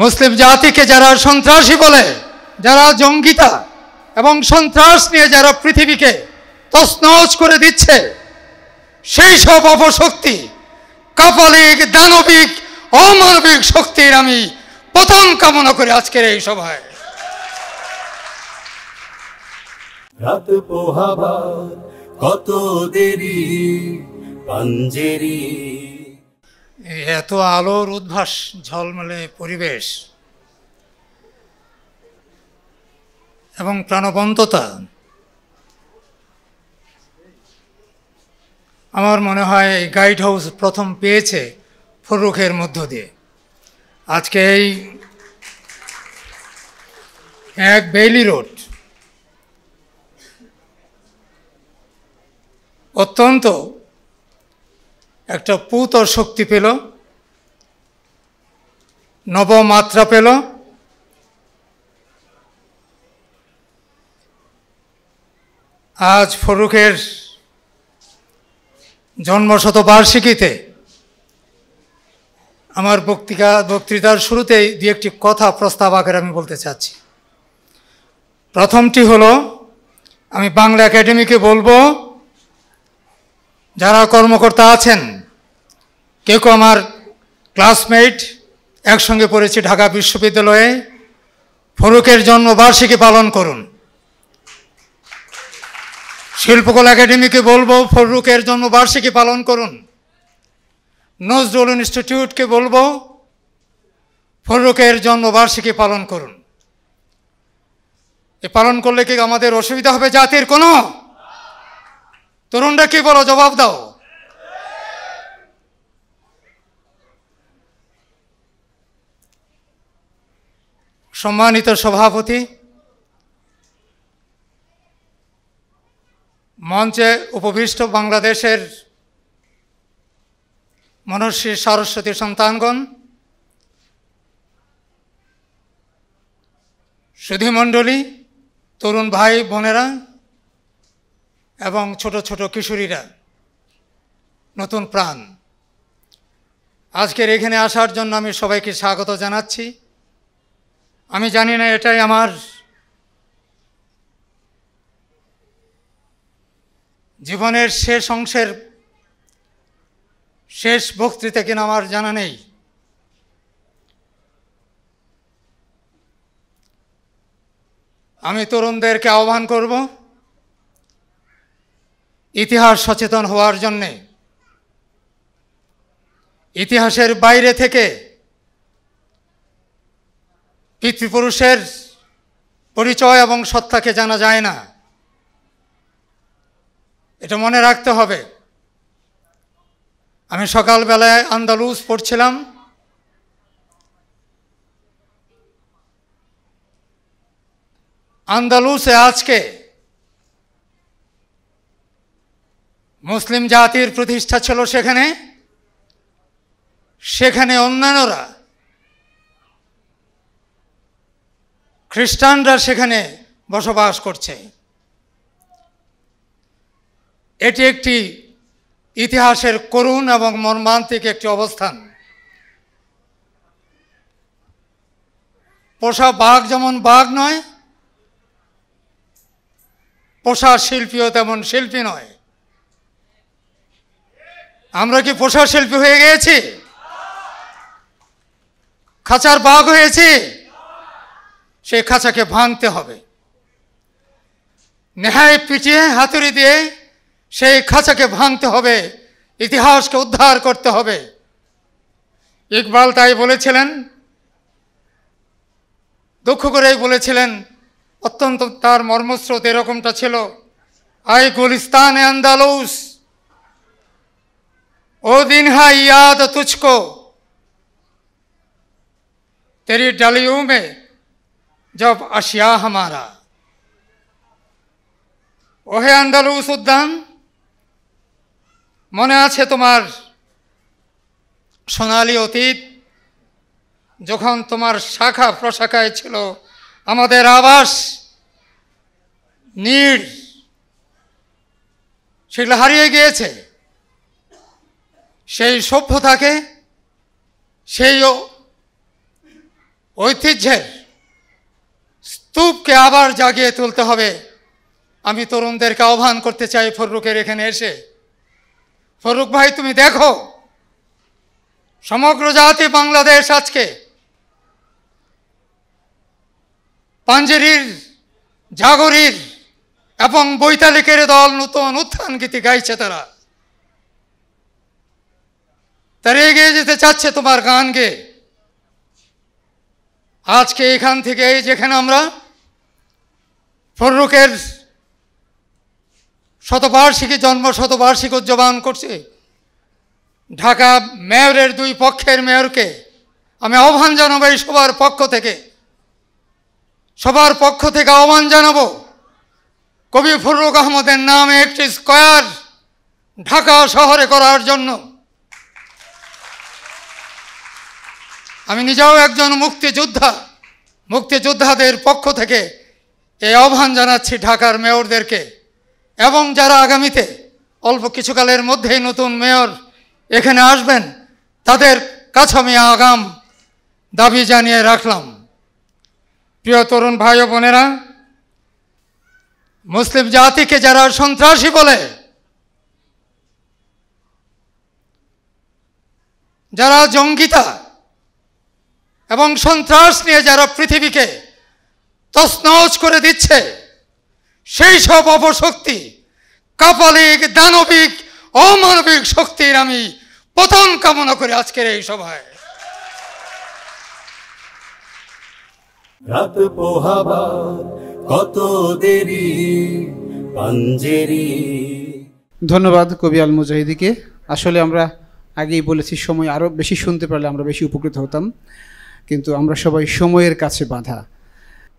মুসলিম জাতিকে যারা সন্ত্রাসী বলে যারা জঙ্গিতা এবং সন্ত্রাস নিয়ে যারা পৃথিবীকে তসনস করে দিচ্ছে সেই সব অপশক্তি কাপালিক দানবিক অমানবিক শক্তির আমি প্রথম কামনা করি আজকের এই সভায় রাত পোহাবার কত দেরি পাঞ্জেরি এত আলোর উদ্ভাস ঝলমলে পরিবেশ এবং প্রাণবন্ততা আমার মনে হয় গাইড হাউস প্রথম পেয়েছে ফরুখের মধ্য দিয়ে আজকে এই এক বেইলি রোড অত্যন্ত একটা পুত শক্তি পেল নবমাত্রা পেল আজ ফরুকের জন্মশতবার্ষিকীতে আমার বক্তৃতা বক্তৃতার শুরুতেই দু একটি কথা প্রস্তাব আকারে আমি বলতে চাচ্ছি প্রথমটি হলো আমি বাংলা একাডেমিকে বলবো যারা কর্মকর্তা আছেন কেউ কেউ আমার ক্লাসমেট একসঙ্গে পড়েছি ঢাকা বিশ্ববিদ্যালয়ে ফরুকের জন্মবার্ষিকী পালন করুন শিল্পকলা একাডেমিকে বলবো ফরুকের জন্মবার্ষিকী পালন করুন নজরুল ইনস্টিটিউটকে বলবো ফরুকের জন্মবার্ষিকী পালন করুন এ পালন করলে কি আমাদের অসুবিধা হবে জাতির কোনো তরুণরা কি বলো জবাব দাও সম্মানিত সভাপতি মঞ্চে উপবিষ্ট বাংলাদেশের মনস্বী সরস্বতী সন্তানগণ সুধিমণ্ডলী তরুণ ভাই বোনেরা এবং ছোট ছোট কিশোরীরা নতুন প্রাণ আজকের এখানে আসার জন্য আমি সবাইকে স্বাগত জানাচ্ছি আমি জানি না এটাই আমার জীবনের শেষ অংশের শেষ বক্তৃতা কিনা আমার জানা নেই আমি তরুণদেরকে আহ্বান করব ইতিহাস সচেতন হওয়ার জন্যে ইতিহাসের বাইরে থেকে পিতৃপুরুষের পরিচয় এবং সত্তাকে জানা যায় না এটা মনে রাখতে হবে আমি সকালবেলায় আন্দালুস পড়ছিলাম আন্দালুসে আজকে মুসলিম জাতির প্রতিষ্ঠা ছিল সেখানে সেখানে অন্যান্যরা খ্রিস্টানরা সেখানে বসবাস করছে এটি একটি ইতিহাসের করুণ এবং মর্মান্তিক একটি অবস্থান পোষা বাঘ যেমন বাঘ নয় পোষা শিল্পীও তেমন শিল্পী নয় আমরা কি পোষা শিল্পী হয়ে গিয়েছি খাঁচার বাঘ হয়েছি সেই খাঁচাকে ভাঙতে হবে নেহাই পিটিয়ে হাতুড়ি দিয়ে সেই খাঁচাকে ভাঙতে হবে ইতিহাসকে উদ্ধার করতে হবে ইকবাল তাই বলেছিলেন দুঃখ করেই বলেছিলেন অত্যন্ত তার মর্মস্রোত এরকমটা ছিল আই গুলিস্তান আন্দালৌস ও দিন হা ইয়াদ তুচকো তেরি ডালিউ মে जब अशिया হামারা ওহে আন্দালুস উদ্যান মনে আছে তোমার সোনালি অতীত যখন তোমার শাখা প্রশাখায় ছিল আমাদের আবাস নীড় শিল হারিয়ে গিয়েছে সেই সভ্যতাকে সেই ঐতিহ্যের তুপকে আবার জাগিয়ে তুলতে হবে আমি তরুণদেরকে আহ্বান করতে চাই ফররুকের এখানে এসে ফরুক ভাই তুমি দেখো সমগ্র জাতি বাংলাদেশ আজকে পাঞ্জেরির জাগরির এবং বৈতালিকের দল নতুন উত্থান গীতি গাইছে তারা তারা এগিয়ে যেতে চাচ্ছে তোমার গান গে আজকে এখান থেকে যেখানে আমরা ফররুখের শতবার্ষিকী জন্ম শতবার্ষিক উদযাপন করছে ঢাকা মেয়রের দুই পক্ষের মেয়রকে আমি আহ্বান জানাবো এই সবার পক্ষ থেকে সবার পক্ষ থেকে আহ্বান জানাবো কবি ফররুখ আহমদের নামে একটি স্কোয়ার ঢাকা শহরে করার জন্য আমি নিজেও একজন মুক্তিযোদ্ধা মুক্তিযোদ্ধাদের পক্ষ থেকে এই আহ্বান জানাচ্ছি ঢাকার মেয়রদেরকে এবং যারা আগামীতে অল্প কিছুকালের মধ্যেই নতুন মেয়র এখানে আসবেন তাদের কাছে আমি আগাম দাবি জানিয়ে রাখলাম প্রিয় তরুণ ভাই ও বোনেরা মুসলিম জাতিকে যারা সন্ত্রাসী বলে যারা জঙ্গিতা এবং সন্ত্রাস নিয়ে যারা পৃথিবীকে তসনস করে দিচ্ছে সেই সব অপশক্তি কাপালিক দানবিক অমানবিক শক্তির আমি প্রথম কামনা করি আজকের এই সভায় রাত পোহাবা কত দেরি পঞ্জেরি ধন্যবাদ কবি আল মুজাহিদিকে আসলে আমরা আগেই বলেছি সময় আরও বেশি শুনতে পারলে আমরা বেশি উপকৃত হতাম কিন্তু আমরা সবাই সময়ের কাছে বাধা